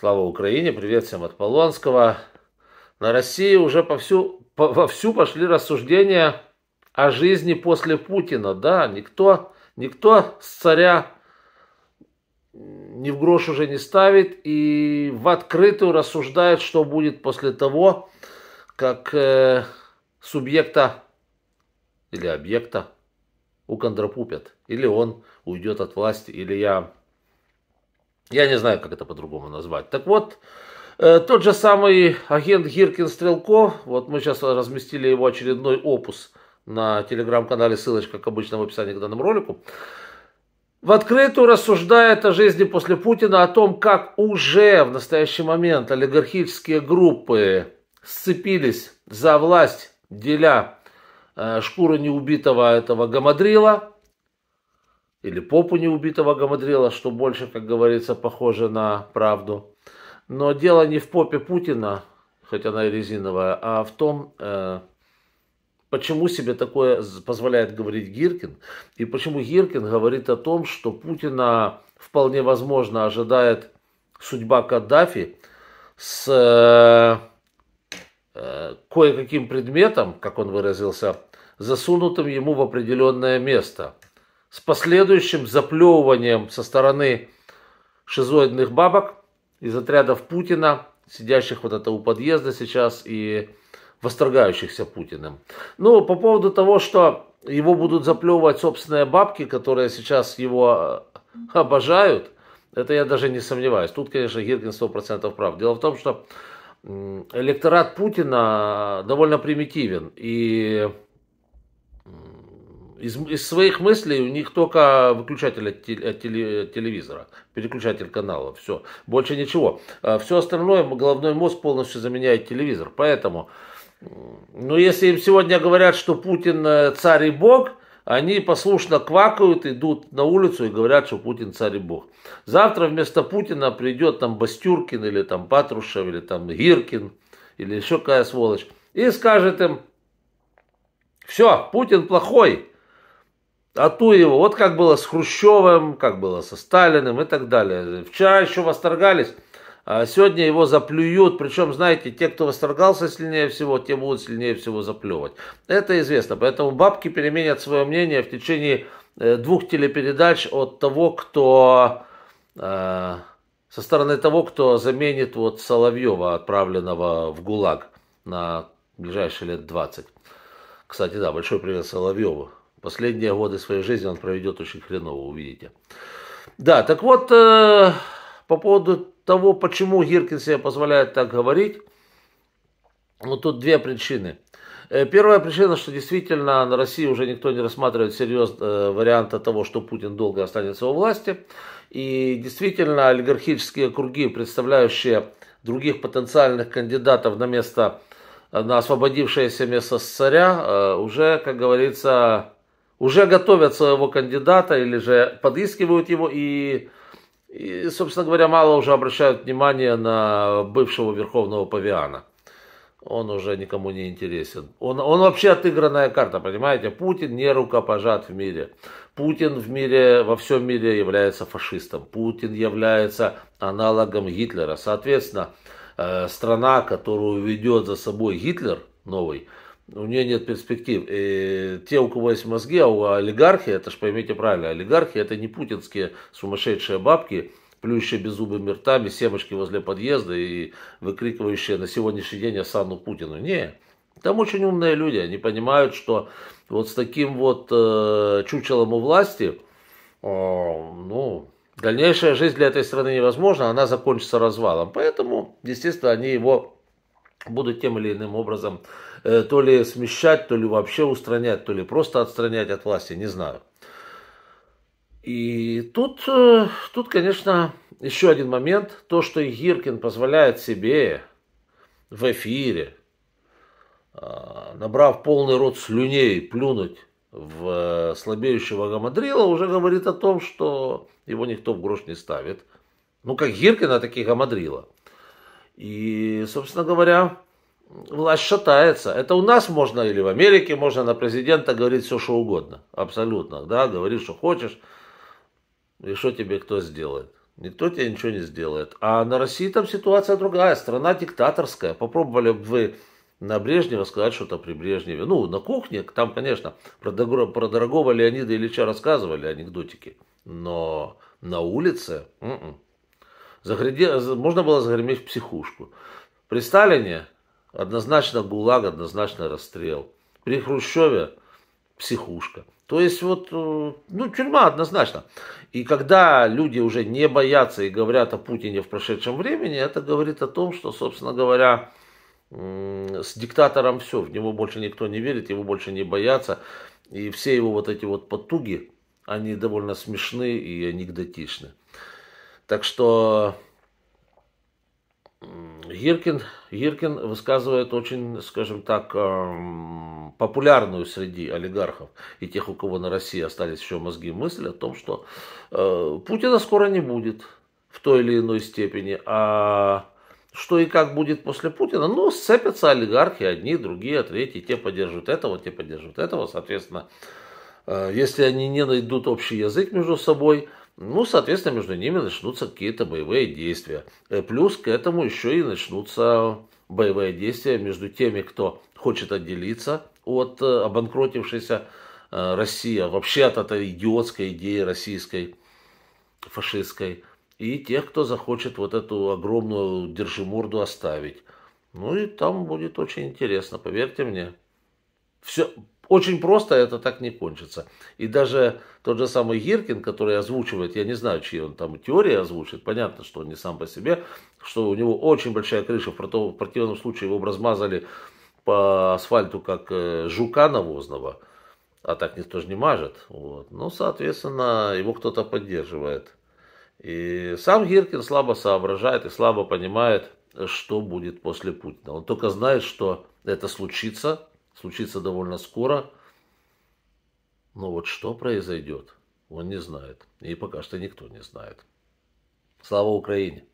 Слава Украине, привет всем от Полонского. На России уже повсю, по, вовсю пошли рассуждения о жизни после Путина. Да, никто, никто с царя ни в грош уже не ставит и в открытую рассуждает, что будет после того, как э, субъекта или объекта укондрапупят, или он уйдет от власти, или я я не знаю, как это по-другому назвать. Так вот, э, тот же самый агент Гиркин стрелков вот мы сейчас разместили его очередной опус на телеграм-канале, ссылочка, как обычно, в описании к данному ролику, в открытую рассуждает о жизни после Путина, о том, как уже в настоящий момент олигархические группы сцепились за власть, деля э, шкуру неубитого этого гамадрила – или попу неубитого Гамадрила, что больше, как говорится, похоже на правду. Но дело не в попе Путина, хоть она и резиновая, а в том, э, почему себе такое позволяет говорить Гиркин, и почему Гиркин говорит о том, что Путина вполне возможно ожидает судьба Каддафи с э, э, кое-каким предметом, как он выразился, засунутым ему в определенное место – с последующим заплевыванием со стороны шизоидных бабок из отрядов Путина, сидящих вот это у подъезда сейчас и восторгающихся Путиным. Ну, по поводу того, что его будут заплевывать собственные бабки, которые сейчас его э, обожают, это я даже не сомневаюсь. Тут, конечно, Гиркин 100% прав. Дело в том, что электорат Путина э, довольно примитивен. И из, из своих мыслей у них только выключатель от, от, теле, от телевизора, переключатель канала, все. Больше ничего. А все остальное головной мозг полностью заменяет телевизор. Поэтому, ну если им сегодня говорят, что Путин э, царь и бог, они послушно квакают, идут на улицу и говорят, что Путин царь и бог. Завтра вместо Путина придет там Бастюркин или там Патрушев или там Гиркин или еще какая сволочь и скажет им, все, Путин плохой, а ту его, вот как было с Хрущевым, как было со Сталиным и так далее. Вчера еще восторгались, а сегодня его заплюют. Причем, знаете, те, кто восторгался сильнее всего, те будут сильнее всего заплевать. Это известно. Поэтому бабки переменят свое мнение в течение э, двух телепередач от того, кто э, со стороны того, кто заменит вот Соловьева, отправленного в ГУЛАГ на ближайшие лет 20. Кстати, да, большой привет Соловьеву. Последние годы своей жизни он проведет очень хреново, увидите. Да, так вот, э, по поводу того, почему Гиркин себе позволяет так говорить, ну, тут две причины. Э, первая причина, что действительно на России уже никто не рассматривает серьезно э, варианта того, что Путин долго останется у власти. И действительно олигархические круги, представляющие других потенциальных кандидатов на место, э, на освободившееся место царя, уже, как говорится, уже готовят своего кандидата или же подыскивают его и, и собственно говоря, мало уже обращают внимание на бывшего верховного павиана. Он уже никому не интересен. Он, он вообще отыгранная карта, понимаете? Путин не рукопожат в мире. Путин в мире, во всем мире является фашистом. Путин является аналогом Гитлера. Соответственно, э, страна, которую ведет за собой Гитлер новый, у нее нет перспектив. И те, у кого есть мозги, а у олигархии, это ж поймите правильно, олигархи это не путинские сумасшедшие бабки, плюющие беззубыми ртами семечки возле подъезда и выкрикивающие на сегодняшний день Асану Путину. Не, там очень умные люди, они понимают, что вот с таким вот э, чучелом у власти, э, ну, дальнейшая жизнь для этой страны невозможна, она закончится развалом. Поэтому, естественно, они его будут тем или иным образом э, то ли смещать, то ли вообще устранять, то ли просто отстранять от власти, не знаю. И тут, э, тут конечно, еще один момент, то, что Гиркин позволяет себе в эфире, э, набрав полный рот слюней, плюнуть в э, слабеющего Гамадрила, уже говорит о том, что его никто в грош не ставит. Ну, как Гиркина, так и Гамадрила. И, собственно говоря, власть шатается. Это у нас можно или в Америке можно на президента говорить все, что угодно. Абсолютно, да, говори, что хочешь. И что тебе кто сделает? Никто тебе ничего не сделает. А на России там ситуация другая. Страна диктаторская. Попробовали бы вы на Брежнева сказать что-то при Брежневе. Ну, на кухне, там, конечно, про, про дорогого Леонида Ильича рассказывали анекдотики. Но на улице... М м-м. -м. Загряде... А, можно было загреметь в психушку. При Сталине однозначно ГУЛАГ, однозначно расстрел. При Хрущеве психушка. То есть вот, э, ну, тюрьма однозначно. И когда люди уже не боятся и говорят о Путине в прошедшем времени, это говорит о том, что, собственно говоря, с диктатором все, в него больше никто не верит, его больше не боятся. И все его вот эти вот потуги, они довольно смешны и анекдотичны. Так что Гиркин, Гиркин высказывает очень, скажем так, эм, популярную среди олигархов и тех, у кого на России остались еще мозги мысли о том, что э, Путина скоро не будет в той или иной степени, а что и как будет после Путина, ну, сцепятся олигархи, одни, другие, а третьи, те поддержат этого, те поддержат этого, соответственно, э, если они не найдут общий язык между собой – ну, соответственно, между ними начнутся какие-то боевые действия. Э, плюс к этому еще и начнутся боевые действия между теми, кто хочет отделиться от э, обанкротившейся э, России, а вообще от этой идиотской идеи российской, фашистской, и тех, кто захочет вот эту огромную держиморду оставить. Ну и там будет очень интересно, поверьте мне. Все, очень просто это так не кончится. И даже тот же самый Гиркин, который озвучивает, я не знаю, чьи он там теории озвучивает, понятно, что он не сам по себе, что у него очень большая крыша, в противном случае его размазали по асфальту, как э, жука навозного, а так никто же не мажет. Вот. Ну, соответственно, его кто-то поддерживает. И сам Гиркин слабо соображает и слабо понимает, что будет после Путина. Он только знает, что это случится, случится довольно скоро. Но вот что произойдет, он не знает. И пока что никто не знает. Слава Украине!